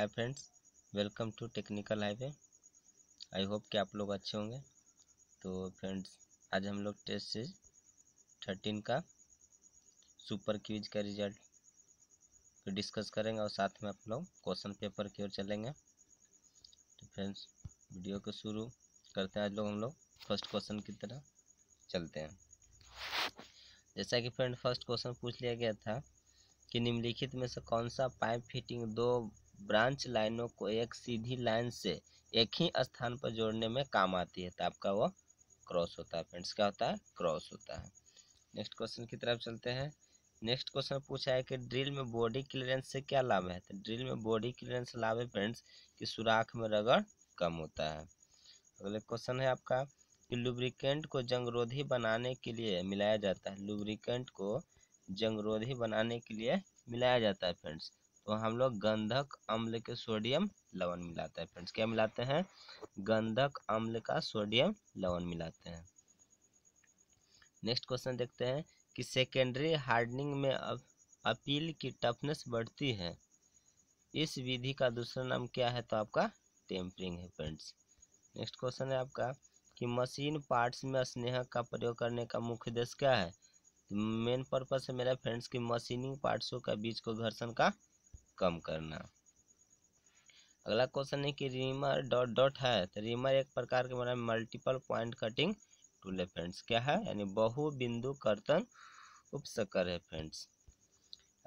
hi friends welcome to technical highway I hope कि आप लोग अच्छे होंगे तो फ्रेंड्स आज हम लोग टेस्ट सीरीज थर्टीन का सुपर क्यूज का रिजल्ट तो डिस्कस करेंगे और साथ में आप लोग क्वेश्चन पेपर की ओर चलेंगे तो फ्रेंड्स वीडियो को शुरू करते हैं आज लोग हम लोग फर्स्ट क्वेश्चन की तरह चलते हैं जैसा कि फ्रेंड फर्स्ट क्वेश्चन पूछ लिया गया था कि निम्नलिखित में से कौन सा पाइप फिटिंग दो ब्रांच लाइनों को एक सीधी लाइन से एक ही स्थान पर जोड़ने में काम आती है तो आपका वो क्रॉस होता है फ्रेंड्स क्या होता है क्रॉस होता है नेक्स्ट क्वेश्चन की तरफ चलते हैं नेक्स्ट क्वेश्चन पूछा है कि ड्रिल में बॉडी क्लियरेंस से क्या लाभ है तो ड्रिल में बॉडी क्लियरेंस लाभ है फ्रेंड्स कि सुराख में रगड़ कम होता है अगले क्वेश्चन है आपका कि लुब्रिकेंट को जंगरोधी बनाने के लिए मिलाया जाता है लुब्रिकेंट को जंगरोधी बनाने के लिए मिलाया जाता है फ्रेंड्स तो हम लोग गंधक अम्ल के सोडियम लवण मिलाते हैं फ्रेंड्स क्या मिलाते हैं गंधक अम्ल का सोडियम लवण मिलाते हैं नेक्स्ट क्वेश्चन देखते हैं कि सेकेंडरी हार्डनिंग में अप, अपील की टफनेस बढ़ती है इस विधि का दूसरा नाम क्या है तो आपका टेम्परिंग है फ्रेंड्स नेक्स्ट क्वेश्चन है आपका कि मशीन पार्ट्स में स्नेहक का प्रयोग करने का मुख्य उद्देश्य क्या है मेन तो पर्पज है मेरा फ्रेंड्स कि मशीनिंग पार्ट्सों का बीच को घर्षण का कम करना अगला क्वेश्चन है कि रीमर डॉट डॉट है तो रीमर एक प्रकार के बना मल्टीपल पॉइंट कटिंग टूल है फ्रेंड्स क्या है यानी बहु बिंदु कर्तन उपसकर है फ्रेंड्स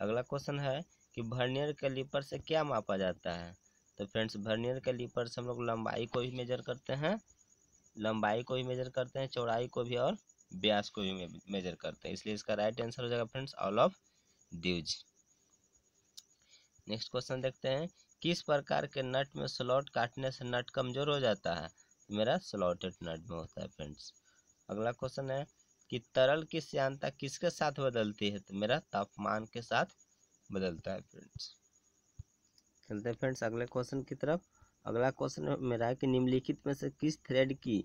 अगला क्वेश्चन है कि वर्नियर कैलिपर से क्या मापा जाता है तो फ्रेंड्स के कैलिपर से हम लोग लंबाई को भी मेजर करते हैं लंबाई को भी मेजर करते हैं चौड़ाई को भी और ब्यास को भी मेजर करते हैं इसलिए इसका राइट आंसर हो जाएगा फ्रेंड्स ऑल ऑफ ड्यूज नेक्स्ट क्वेश्चन देखते हैं किस प्रकार के नट में स्लॉट काटने से नट कमजोर हो जाता है तो मेरा स्लॉटेड नट में होता है फ्रेंड्स अगला क्वेश्चन है कि तरल की श्यानता किसके साथ बदलती है तो मेरा तापमान के साथ बदलता है फ्रेंड्स चलते हैं फ्रेंड्स अगले क्वेश्चन की तरफ अगला क्वेश्चन मेरा है कि निम्नलिखित में से किस थ्रेड की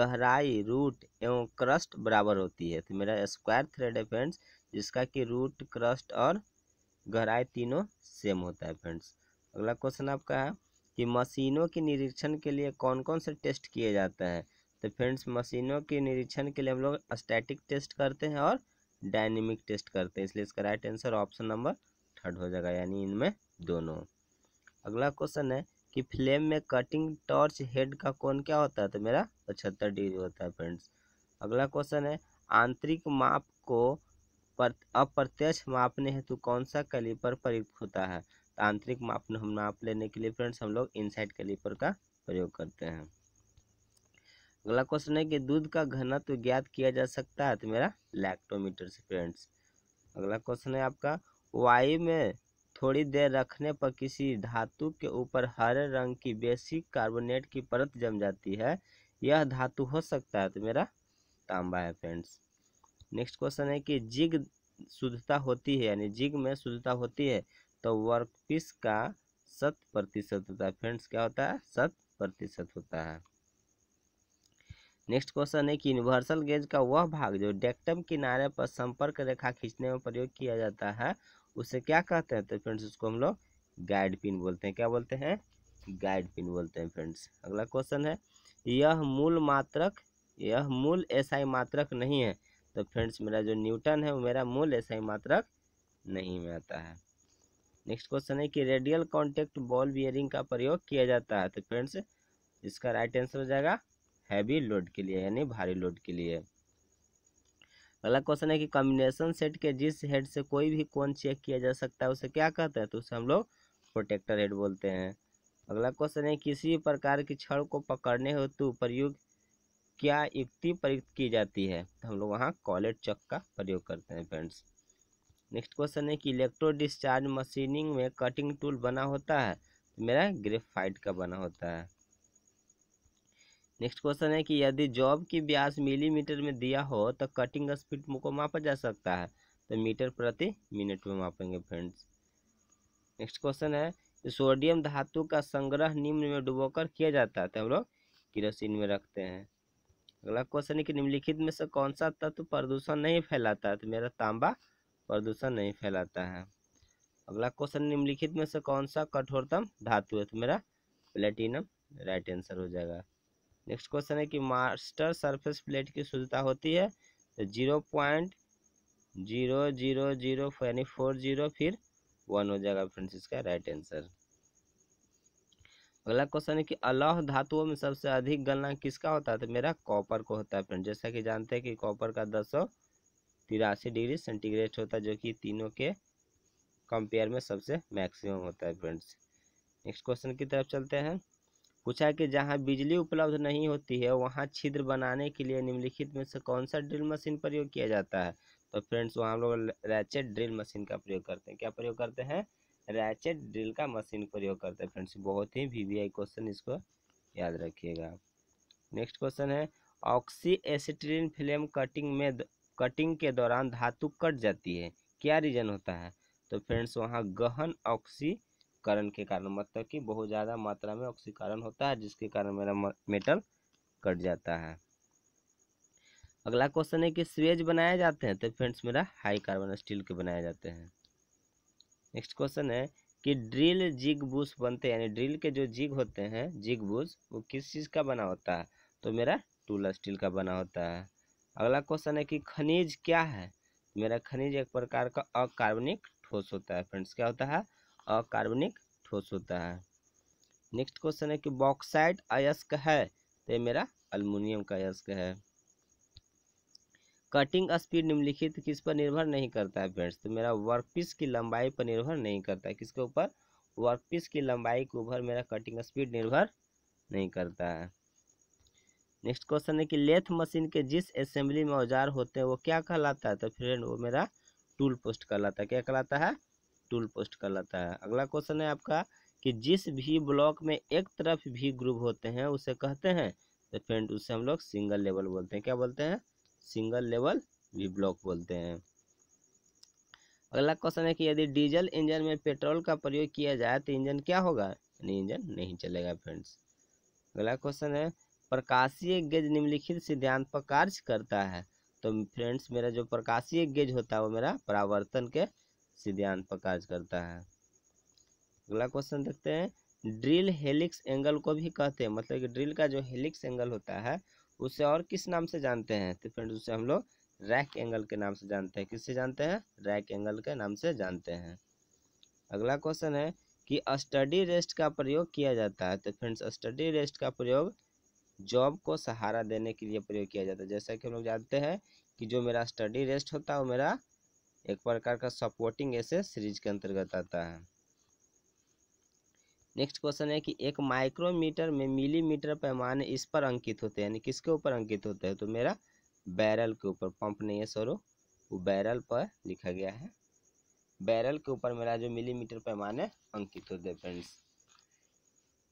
गहराई रूट एवं क्रस्ट बराबर होती है तो मेरा स्क्वायर थ्रेड है फ्रेंड्स जिसका कि रूट क्रस्ट और गहराई तीनों सेम होता है फ्रेंड्स अगला क्वेश्चन आपका है कि मशीनों के निरीक्षण के लिए कौन कौन से टेस्ट किए जाते हैं तो फ्रेंड्स मशीनों के निरीक्षण के लिए हम लोग स्टैटिक टेस्ट करते हैं और डायनेमिक टेस्ट करते हैं इसलिए इसका right answer option number third हो जाएगा यानी इनमें दोनों अगला क्वेश्चन है कि फ्लेम में कटिंग टॉर्च हेड का कौन क्या होता है तो मेरा पचहत्तर डिग्री होता है फ्रेंड्स अगला क्वेश्चन है आंतरिक माप को अप्रत्यक्ष मापने हेतु कौन सा कैलिपर प्रयुक्त होता है तो आंतरिक मापन हम नाप लेने के लिए फ्रेंड्स हम लोग इनसाइड कैलिपर का प्रयोग करते हैं अगला क्वेश्चन है कि दूध का घनत्व ज्ञात किया जा सकता है तो मेरा लैक्टोमीटर से फ्रेंड्स अगला क्वेश्चन है आपका वायु में थोड़ी देर रखने पर किसी धातु के ऊपर हरे रंग की बेसिक कार्बोनेट की परत जम जाती है यह धातु हो सकता है तो मेरा तांबा है फ्रेंड्स नेक्स्ट क्वेश्चन है कि जिग शुद्धता होती है यानी जिग में शुद्धता होती है तो वर्कपीस का शत प्रतिशत होता है फ्रेंड्स क्या होता है शत प्रतिशत होता है नेक्स्ट क्वेश्चन है कि यूनिवर्सल गेज का वह भाग जो डेक्टम किनारे पर संपर्क रेखा खींचने में प्रयोग किया जाता है उसे क्या कहते हैं तो फ्रेंड्स उसको हम लोग गाइड पिन बोलते हैं क्या बोलते हैं गाइड पिन बोलते हैं फ्रेंड्स अगला क्वेश्चन है यह मूल मात्रक यह मूल एसआई मात्रक नहीं है तो फ्रेंड्स मेरा जो न्यूटन है वो मेरा मूल ऐसा ही मात्रक नहीं में आता है नेक्स्ट क्वेश्चन है कि रेडियल कॉन्टेक्ट बॉल बियरिंग का प्रयोग किया जाता है तो फ्रेंड्स इसका राइट आंसर हो जाएगा हैवी लोड के लिए यानी भारी लोड के लिए अगला क्वेश्चन है कि कॉम्बिनेशन सेट के जिस हेड से कोई भी कौन चेक किया जा सकता है उसे क्या कहते हैं तो उसे हम लोग प्रोटेक्टर हेड बोलते हैं अगला क्वेश्चन है किसी भी प्रकार की छड़ को पकड़ने हेतु प्रयुक्त क्या युक्ति प्रयुक्त की जाती है तो हम लोग वहाँ कॉलेट चक का प्रयोग करते हैं फ्रेंड्स नेक्स्ट क्वेश्चन है कि इलेक्ट्रो डिस्चार्ज मशीनिंग में कटिंग टूल बना होता है तो मेरा ग्रेफाइट का बना होता है नेक्स्ट क्वेश्चन है कि यदि जॉब की ब्यास मिलीमीटर में दिया हो तो कटिंग स्पीड को मापा जा सकता है तो मीटर प्रति मिनट में मापेंगे फ्रेंड्स नेक्स्ट क्वेश्चन है सोडियम धातु का संग्रह निम्न में डुबोकर किया जाता है तो हम लोग किरोसिन में रखते हैं अगला क्वेश्चन है कि निम्नलिखित में से कौन सा तत्व प्रदूषण नहीं फैलाता है तो मेरा तांबा प्रदूषण नहीं फैलाता है अगला क्वेश्चन निम्नलिखित में से कौन सा कठोरतम धातु है तो मेरा प्लेटिनम राइट आंसर हो जाएगा नेक्स्ट क्वेश्चन है कि मास्टर सरफेस प्लेट की शुद्धता होती है तो zero point zero zero zero यानी फोर जीरो फिर वन हो जाएगा फ्रेंड्स इसका राइट आंसर अगला क्वेश्चन है कि अलौह धातुओं में सबसे अधिक गलना किसका होता है तो मेरा कॉपर को होता है फ्रेंड जैसा कि जानते हैं कि कॉपर का दस तिरासी डिग्री सेंटीग्रेड होता है जो कि तीनों के कंपेयर में सबसे मैक्सिमम होता है फ्रेंड्स नेक्स्ट क्वेश्चन की तरफ चलते हैं पूछा कि जहाँ बिजली उपलब्ध नहीं होती है वहाँ छिद्र बनाने के लिए निम्नलिखित में से कौन सा ड्रिल मशीन प्रयोग किया जाता है तो फ्रेंड्स वहाँ हम लोग रैचेट ड्रिल मशीन का प्रयोग करते हैं क्या प्रयोग करते हैं रैचेट ड्रिल का मशीन प्रयोग करते हैं फ्रेंड्स बहुत ही वी क्वेश्चन इसको याद रखिएगा नेक्स्ट क्वेश्चन है ऑक्सी एसिट्रीन फ्लेम कटिंग में कटिंग के दौरान धातु कट जाती है क्या रीजन होता है तो फ्रेंड्स वहाँ गहन ऑक्सीकरण के कारण मतलब कि बहुत ज़्यादा मात्रा में ऑक्सीकरण होता है जिसके कारण मेरा मेटल कट जाता है अगला क्वेश्चन है कि स्वेज बनाए जाते हैं तो फ्रेंड्स मेरा हाई कार्बन स्टील के बनाए जाते हैं नेक्स्ट क्वेश्चन है कि ड्रिल जिग बुश बनते हैं यानी ड्रिल के जो जिग होते हैं जिग बुश वो किस चीज़ का बना होता है तो मेरा टूल स्टील का बना होता है अगला क्वेश्चन है कि खनिज क्या है तो मेरा खनिज एक प्रकार का अकार्बनिक ठोस होता है फ्रेंड्स क्या होता है अकार्बनिक ठोस होता है नेक्स्ट क्वेश्चन है कि बॉक्साइड अयस्क है तो ये मेरा अल्मोनियम का अयस्क है कटिंग स्पीड निम्नलिखित किस पर निर्भर नहीं करता है फ्रेंड्स तो मेरा वर्कपीस की लंबाई पर निर्भर नहीं करता है किसके ऊपर वर्कपीस की लंबाई के ऊपर मेरा कटिंग स्पीड निर्भर नहीं करता है नेक्स्ट क्वेश्चन है कि लेथ मशीन के जिस असेंबली में औजार होते हैं वो क्या कहलाता है तो फ्रेंड वो मेरा टूल पोस्ट कहलाता है क्या कहलाता है टूल पोस्ट कहलाता है अगला क्वेश्चन है आपका कि जिस भी ब्लॉक में एक तरफ भी ग्रुप होते हैं उसे कहते हैं तो फ्रेंड उसे हम लोग सिंगल लेवल बोलते हैं क्या बोलते हैं सिंगल लेवल वी ब्लॉक बोलते हैं अगला क्वेश्चन है कि यदि डीजल इंजन में पेट्रोल का प्रयोग किया जाए तो इंजन क्या होगा यानी इंजन नहीं चलेगा फ्रेंड्स अगला क्वेश्चन है प्रकाशीय गेज निम्नलिखित सिद्धांत पर कार्य करता है तो फ्रेंड्स मेरा जो प्रकाशीय गेज होता है वो मेरा परावर्तन के सिद्धांत पर कार्य करता है अगला क्वेश्चन देखते हैं ड्रिल हेलिक्स एंगल को भी कहते हैं मतलब कि ड्रिल का जो हेलिक्स एंगल होता है उसे और किस नाम से जानते हैं तो फ्रेंड्स उसे हम लोग रैक एंगल के नाम से जानते हैं किससे जानते हैं रैक एंगल के नाम से जानते हैं अगला क्वेश्चन है कि स्टडी रेस्ट का प्रयोग किया जाता है तो फ्रेंड्स स्टडी रेस्ट का प्रयोग जॉब को सहारा देने के लिए प्रयोग किया जाता है जैसा कि हम लोग जानते हैं कि जो मेरा स्टडी रेस्ट होता है वो मेरा एक प्रकार का सपोर्टिंग ऐसे सीरीज के अंतर्गत आता है नेक्स्ट क्वेश्चन है कि एक माइक्रोमीटर में मिलीमीटर पैमाने इस पर अंकित होते हैं यानी किसके ऊपर अंकित होते हैं तो मेरा बैरल के ऊपर पंप नहीं है सरो वो बैरल पर लिखा गया है बैरल के ऊपर मेरा जो मिलीमीटर पैमाने अंकित होते हैं फ्रेंड्स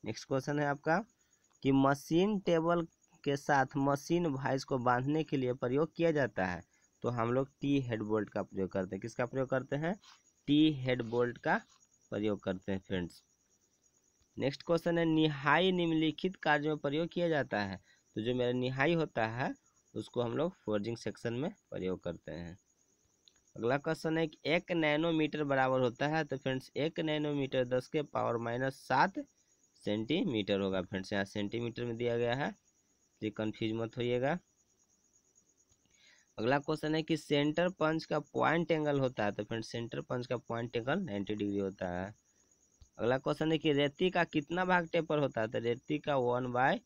नेक्स्ट क्वेश्चन है आपका कि मशीन टेबल के साथ मशीन वाइस को बांधने के लिए प्रयोग किया जाता है तो हम लोग टी हेड बोल्ट का प्रयोग करते हैं किसका प्रयोग करते हैं टी हेड बोल्ट का प्रयोग करते हैं फ्रेंड्स नेक्स्ट क्वेश्चन है निहाई निम्नलिखित कार्य में प्रयोग किया जाता है तो जो मेरा निहाई होता है उसको हम लोग फोर्जिंग सेक्शन में प्रयोग करते हैं अगला क्वेश्चन है एक नैनोमीटर बराबर होता है तो फ्रेंड्स एक नैनोमीटर दस के पावर माइनस सात सेंटीमीटर होगा फ्रेंड्स यहाँ सेंटीमीटर में दिया गया है जी तो कन्फ्यूज मत होइएगा अगला क्वेश्चन है कि सेंटर पंच का पॉइंट एंगल होता है तो फ्रेंड्स सेंटर पंच का पॉइंट एंगल नाइन्टी डिग्री होता है अगला क्वेश्चन देखिए रेती का कितना भाग टेपर होता है तो रेती का वन बाय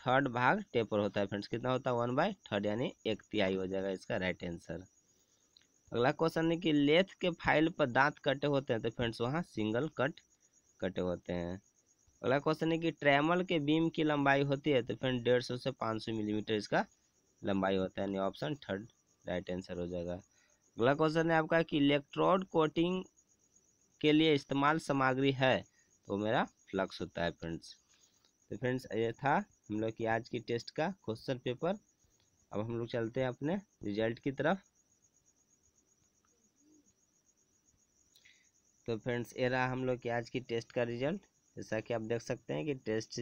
थर्ड भाग टेपर होता है फ्रेंड्स कितना होता है वन बाय थर्ड यानी एक तिहाई हो जाएगा इसका राइट आंसर अगला क्वेश्चन है कि लेथ के फाइल पर दांत कटे होते हैं तो फ्रेंड्स वहाँ सिंगल कट कटे होते हैं अगला क्वेश्चन है कि ट्रैमल के बीम की लंबाई होती है तो फ्रेंड डेढ़ सौ से पाँच सौ मिलीमीटर इसका लंबाई होता है यानी ऑप्शन थर्ड राइट आंसर हो जाएगा अगला क्वेश्चन है आपका कि इलेक्ट्रोड कोटिंग के लिए इस्तेमाल सामग्री है तो मेरा फ्लक्स होता है फ्रेंड्स तो फ्रेंड्स ये था हम लोग की आज की टेस्ट का क्वेश्चन पेपर अब हम लोग चलते हैं अपने रिजल्ट की तरफ तो फ्रेंड्स ये रहा हम लोग की आज की टेस्ट का रिजल्ट जैसा कि आप देख सकते हैं कि टेस्ट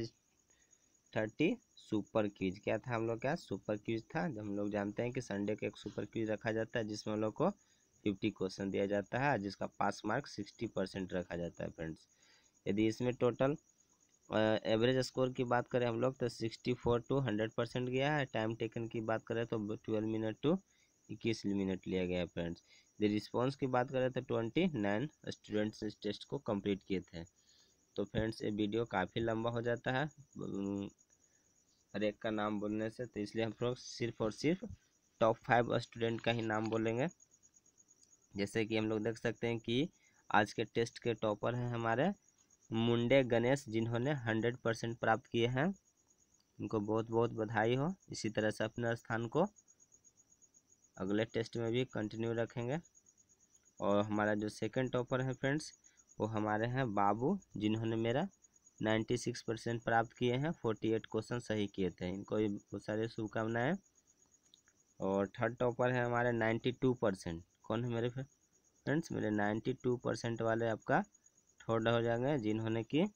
थर्टी सुपर क्विज क्या था हम लोग का सुपर क्विज था हम लोग जानते हैं कि संडे को एक सुपर क्विज रखा जाता है जिसमें हम लोग को फिफ्टी क्वेश्चन दिया जाता है जिसका पास मार्क सिक्सटी परसेंट रखा जाता है फ्रेंड्स यदि इसमें टोटल एवरेज स्कोर की बात करें हम लोग तो sixty four to hundred percent गया है टाइम टेकन की बात करें तो ट्वेल्व मिनट टू इक्कीस मिनट लिया गया है फ्रेंड्स यदि रिस्पॉन्स की बात करें तो ट्वेंटी नाइन स्टूडेंट्स इस टेस्ट को कम्प्लीट किए थे तो फ्रेंड्स ये वीडियो काफ़ी लंबा हो जाता है हर एक का नाम बोलने से तो इसलिए हम लोग सिर्फ और सिर्फ टॉप फाइव स्टूडेंट का ही नाम बोलेंगे जैसे कि हम लोग देख सकते हैं कि आज के टेस्ट के टॉपर हैं हमारे मुंडे गणेश जिन्होंने हंड्रेड परसेंट प्राप्त किए हैं उनको बहुत बहुत बधाई हो इसी तरह से अपने स्थान को अगले टेस्ट में भी कंटिन्यू रखेंगे और हमारा जो सेकंड टॉपर है फ्रेंड्स वो हमारे हैं बाबू जिन्होंने मेरा नाइन्टी सिक्स परसेंट प्राप्त किए हैं फोर्टी एट क्वेश्चन सही किए थे इनको बहुत सारी शुभकामनाएँ और थर्ड टॉपर है हमारे नाइन्टी टू परसेंट कौन है मेरे फ्रेंड्स मेरे नाइन्टी टू परसेंट वाले आपका थर्ड हो जाएंगे जिन्होंने कि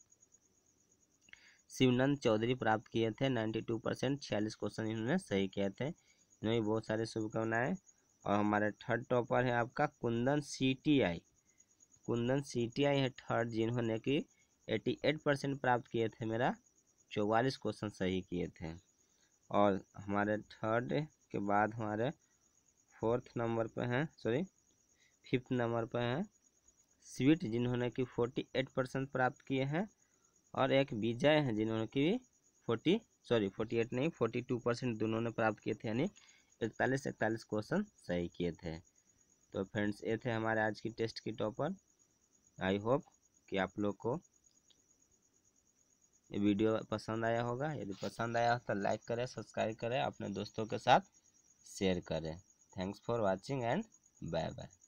शिवनंद चौधरी प्राप्त किए थे नाइन्टी टू परसेंट छियालीस क्वेश्चन इन्होंने सही किए थे इन्होंने बहुत सारे शुभकामनाएं और हमारे थर्ड टॉपर है आपका Kundan C T I Kundan C T I है थर्ड जिन्होंने कि एटी एट परसेंट प्राप्त किए थे मेरा चौवालीस क्वेश्चन सही किए थे और हमारे थर्ड के बाद हमारे फोर्थ नंबर पे हैं सॉरी फिफ्थ नंबर पे हैं स्वीट जिन्होंने कि फोर्टी एट परसेंट प्राप्त किए हैं और एक विजय हैं जिन्होंने कि फोर्टी सॉरी फोर्टी एट नहीं फोर्टी टू परसेंट दोनों ने प्राप्त किए थे यानी इकतालीस इकतालीस क्वेश्चन सही किए थे तो फ्रेंड्स ये थे हमारे आज की टेस्ट की टॉपर आई होप कि आप लोग को ये वीडियो पसंद आया होगा यदि पसंद आया हो तो लाइक करें सब्सक्राइब करें अपने दोस्तों के साथ शेयर करें thanks for watching and bye bye